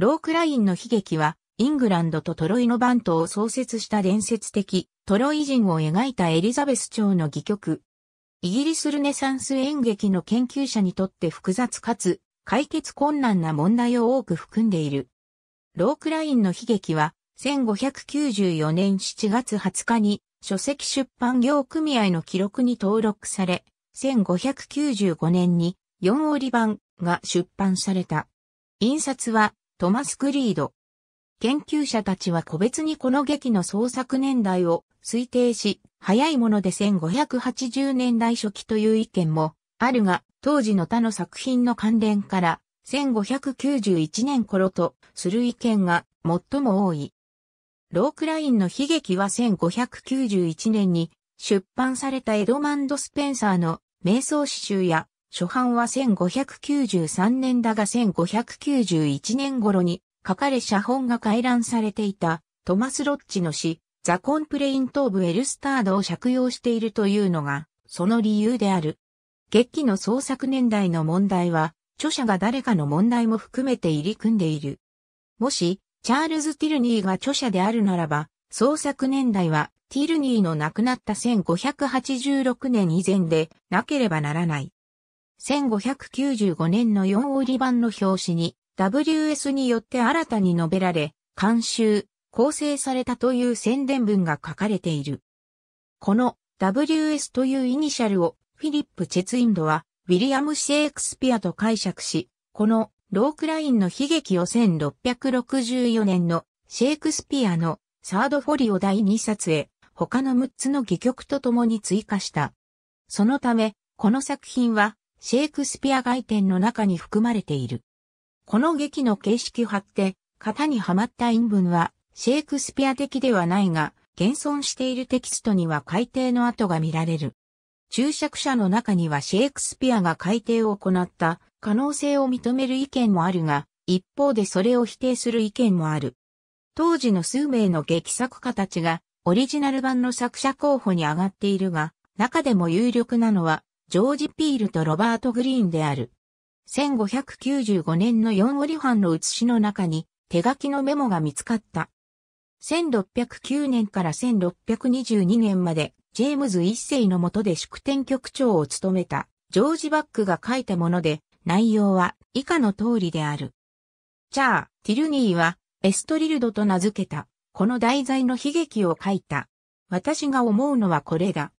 ロークラインの悲劇は、イングランドとトロイのバントを創設した伝説的、トロイ人を描いたエリザベス朝の戯曲。イギリスルネサンス演劇の研究者にとって複雑かつ、解決困難な問題を多く含んでいる。ロークラインの悲劇は、1594年7月20日に、書籍出版業組合の記録に登録され、1595年に4折版が出版された。印刷はトマス・クリード。研究者たちは個別にこの劇の創作年代を推定し、早いもので1580年代初期という意見もあるが、当時の他の作品の関連から1591年頃とする意見が最も多い。ロークラインの悲劇は1591年に出版されたエドマンド・スペンサーの瞑想詩集や初版は1593年だが1591年頃に書かれ写本が回覧されていたトマス・ロッチの詩、ザ・コンプレイント・オブ・エルスタードを借用しているというのが、その理由である。月期の創作年代の問題は、著者が誰かの問題も含めて入り組んでいる。もし、チャールズ・ティルニーが著者であるならば、創作年代は、ティルニーの亡くなった1586年以前でなければならない。1595年の4折版の表紙に WS によって新たに述べられ、監修、構成されたという宣伝文が書かれている。この WS というイニシャルをフィリップ・チェツインドはウィリアム・シェイクスピアと解釈し、このロークラインの悲劇を1664年のシェイクスピアのサードフォリオ第2冊へ他の6つの戯曲と共に追加した。そのため、この作品はシェイクスピア外典の中に含まれている。この劇の形式を張って、型にはまった陰文は、シェイクスピア的ではないが、現存しているテキストには改訂の跡が見られる。注釈者の中にはシェイクスピアが改訂を行った可能性を認める意見もあるが、一方でそれを否定する意見もある。当時の数名の劇作家たちがオリジナル版の作者候補に上がっているが、中でも有力なのはジョージ・ピールとロバート・グリーンである。1595年の4折版の写しの中に手書きのメモが見つかった。1609年から1622年までジェームズ一世の下で祝典局長を務めたジョージ・バックが書いたもので内容は以下の通りである。チャー、ティルニーはエストリルドと名付けたこの題材の悲劇を書いた。私が思うのはこれだ。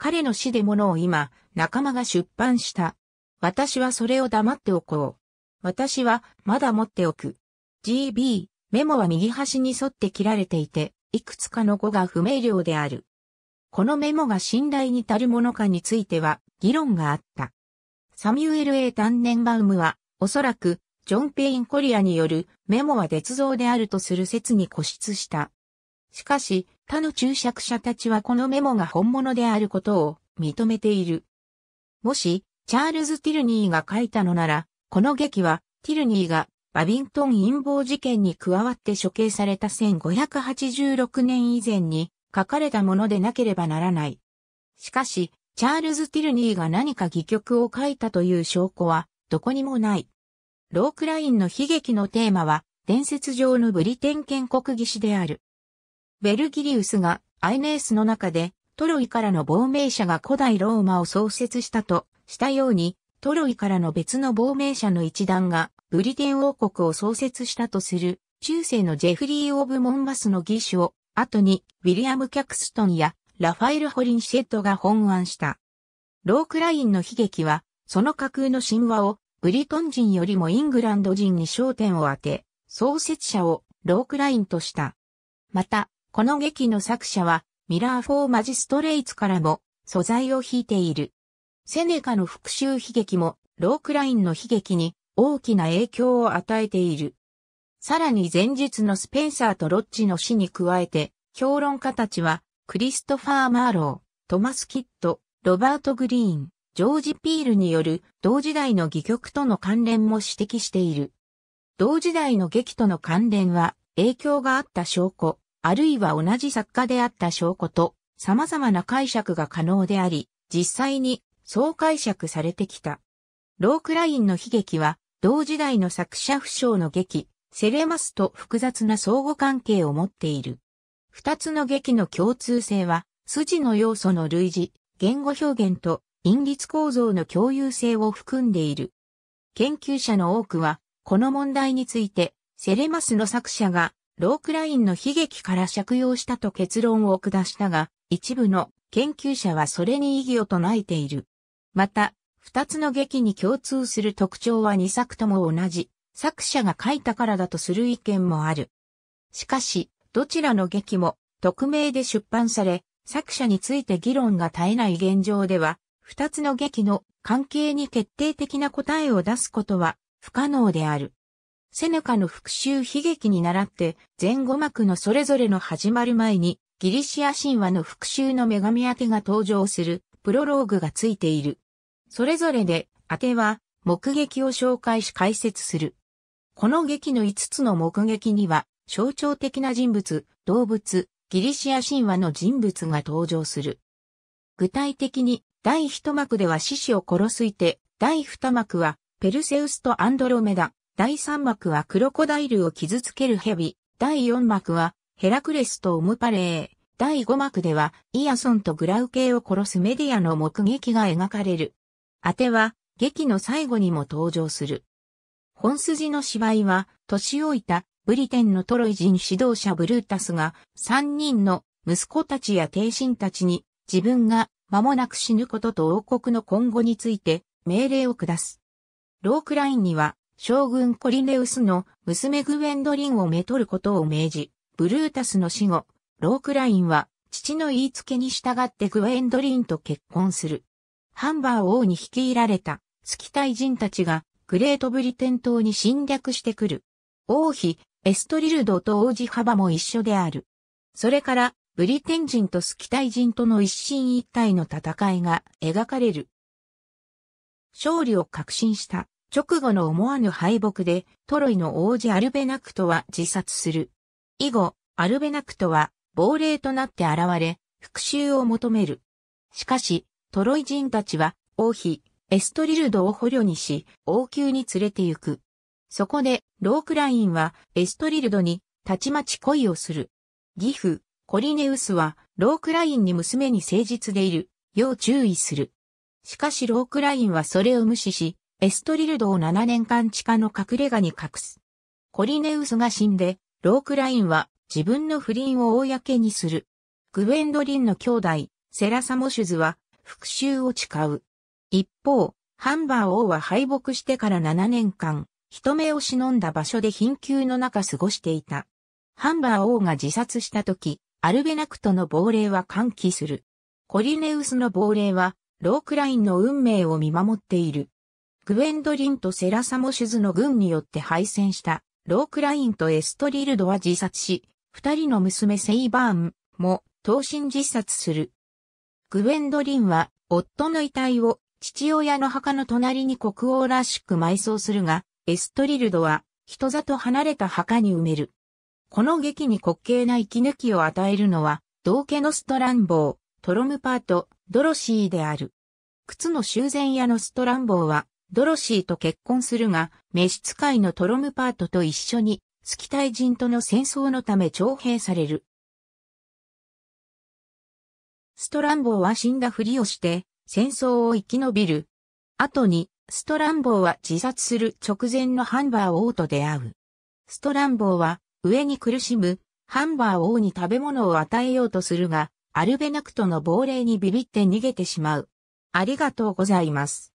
彼の死でものを今、仲間が出版した。私はそれを黙っておこう。私は、まだ持っておく。GB、メモは右端に沿って切られていて、いくつかの語が不明瞭である。このメモが信頼に足るものかについては、議論があった。サミュエル・ A・ タンネンバウムは、おそらく、ジョン・ペイン・コリアによるメモは絶造であるとする説に固執した。しかし、他の注釈者たちはこのメモが本物であることを認めている。もし、チャールズ・ティルニーが書いたのなら、この劇は、ティルニーがバビントン陰謀事件に加わって処刑された1586年以前に書かれたものでなければならない。しかし、チャールズ・ティルニーが何か戯曲を書いたという証拠はどこにもない。ロークラインの悲劇のテーマは伝説上のブリテン建国技師である。ベルギリウスがアイネースの中でトロイからの亡命者が古代ローマを創設したとしたように、トロイからの別の亡命者の一団がブリテン王国を創設したとする中世のジェフリー・オブ・モンバスの義手を後にウィリアム・キャクストンやラファエル・ホリンシェッドが本案した。ロークラインの悲劇は、その架空の神話をブリトン人よりもイングランド人に焦点を当て、創設者をロークラインとした。また、この劇の作者は、ミラー・フォー・マジストレイツからも、素材を引いている。セネカの復讐悲劇も、ロークラインの悲劇に大きな影響を与えている。さらに前述のスペンサーとロッジの死に加えて、評論家たちは、クリストファー・マーロー、トマス・キッド、ロバート・グリーン、ジョージ・ピールによる同時代の戯曲との関連も指摘している。同時代の劇との関連は影響があった証拠、あるいは同じ作家であった証拠と、様々な解釈が可能であり、実際にそう解釈されてきた。ロークラインの悲劇は、同時代の作者不詳の劇、セレマスと複雑な相互関係を持っている。二つの劇の共通性は、筋の要素の類似、言語表現と因律構造の共有性を含んでいる。研究者の多くは、この問題について、セレマスの作者がロークラインの悲劇から借用したと結論を下したが、一部の研究者はそれに異議を唱えている。また、二つの劇に共通する特徴は二作とも同じ、作者が書いたからだとする意見もある。しかし、どちらの劇も匿名で出版され、作者について議論が絶えない現状では、二つの劇の関係に決定的な答えを出すことは不可能である。セネカの復讐悲劇に倣って前後幕のそれぞれの始まる前にギリシア神話の復讐の女神宛てが登場するプロローグがついている。それぞれで宛ては目撃を紹介し解説する。この劇の5つの目撃には象徴的な人物、動物、ギリシア神話の人物が登場する。具体的に第1幕では獅子を殺すいて、第2幕はペルセウスとアンドロメダ、第3幕はクロコダイルを傷つける蛇、第4幕はヘラクレスとオムパレー、第5幕ではイアソンとグラウ系を殺すメディアの目撃が描かれる。当ては劇の最後にも登場する。本筋の芝居は年老いたブリテンのトロイ人指導者ブルータスが3人の息子たちや帝臣たちに自分が間もなく死ぬことと王国の今後について命令を下す。ロークラインには将軍コリネウスの娘グウェンドリンをめとることを命じ、ブルータスの死後、ロークラインは父の言いつけに従ってグウェンドリンと結婚する。ハンバー王に率いられたスキタイ人たちがグレートブリテン島に侵略してくる。王妃、エストリルドと王子幅も一緒である。それからブリテン人とスキタイ人との一進一退の戦いが描かれる。勝利を確信した直後の思わぬ敗北で、トロイの王子アルベナクトは自殺する。以後、アルベナクトは亡霊となって現れ、復讐を求める。しかし、トロイ人たちは、王妃、エストリルドを捕虜にし、王宮に連れて行く。そこで、ロークラインは、エストリルドに、たちまち恋をする。義父、コリネウスは、ロークラインに娘に誠実でいる、要注意する。しかしロークラインはそれを無視し、エストリルドを7年間地下の隠れ家に隠す。コリネウスが死んで、ロークラインは自分の不倫を公にする。グウェンドリンの兄弟、セラサモシュズは復讐を誓う。一方、ハンバー王は敗北してから7年間、人目を忍んだ場所で貧窮の中過ごしていた。ハンバー王が自殺した時、アルベナクトの亡霊は歓喜する。コリネウスの亡霊は、ロークラインの運命を見守っている。グエンドリンとセラサモシュズの軍によって敗戦した、ロークラインとエストリルドは自殺し、二人の娘セイバーンも等身自殺する。グウェンドリンは夫の遺体を父親の墓の隣に国王らしく埋葬するが、エストリルドは人里離れた墓に埋める。この劇に滑稽な息抜きを与えるのは、道家のストランボー、トロムパート、ドロシーである。靴の修繕屋のストランボーは、ドロシーと結婚するが、召使いのトロムパートと一緒に、スキタイ人との戦争のため徴兵される。ストランボーは死んだふりをして、戦争を生き延びる。後に、ストランボーは自殺する直前のハンバー王と出会う。ストランボーは、上に苦しむ、ハンバー王に食べ物を与えようとするが、アルベナクトの亡霊にビビって逃げてしまう。ありがとうございます。